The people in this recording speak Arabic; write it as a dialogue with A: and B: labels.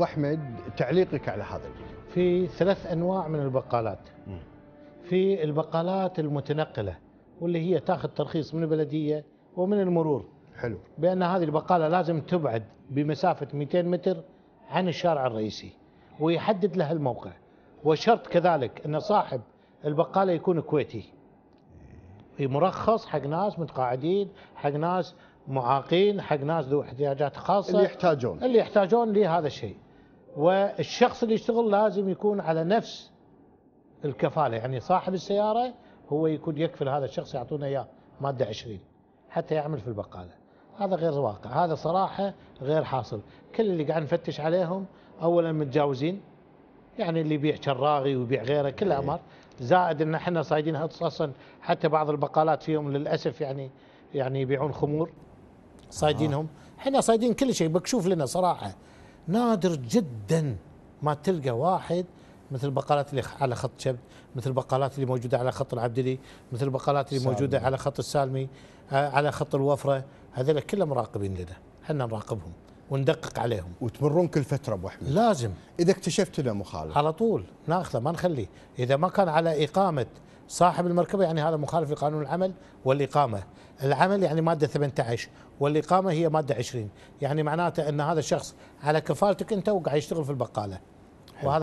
A: ابو احمد تعليقك
B: على هذا الفيديو في ثلاث انواع من البقالات في البقالات المتنقله واللي هي تاخذ ترخيص من البلديه ومن المرور حلو بان هذه البقاله لازم تبعد بمسافه 200 متر عن الشارع الرئيسي ويحدد لها الموقع وشرط كذلك ان صاحب البقاله يكون كويتي مرخص حق ناس متقاعدين حق ناس معاقين حق ناس ذو احتياجات خاصه اللي يحتاجون اللي يحتاجون لهذا الشيء والشخص اللي يشتغل لازم يكون على نفس الكفالة يعني صاحب السيارة هو يكون يكفل هذا الشخص يعطونه إياه مادة 20 حتى يعمل في البقالة هذا غير واقع هذا صراحة غير حاصل كل اللي قاعد نفتش عليهم أولا متجاوزين يعني اللي يبيع شراغي ويبيع غيره كل إيه. أمر زائد ان احنا صايدين اصلا حتى بعض البقالات فيهم للاسف يعني يعني يبيعون خمور صايدينهم آه. احنا صايدين كل شيء بكشوف لنا صراحه نادر جدا ما تلقى واحد مثل البقالات اللي على خط شبت مثل البقالات اللي موجوده على خط العبدلي مثل البقالات اللي سالمي. موجوده على خط السالمي آه، على خط الوفره هذول كلهم مراقبين لنا احنا نراقبهم وندقق عليهم وتمرون كل فتره ابو احمد لازم اذا اكتشفت له مخالف على طول ناخذه ما نخليه اذا ما كان على اقامه صاحب المركبة يعني هذا مخالف لقانون العمل والإقامة العمل يعني مادة 18 والإقامة هي مادة 20 يعني معناته أن هذا الشخص على كفالتك أنت وقاعد يشتغل في البقالة وهذا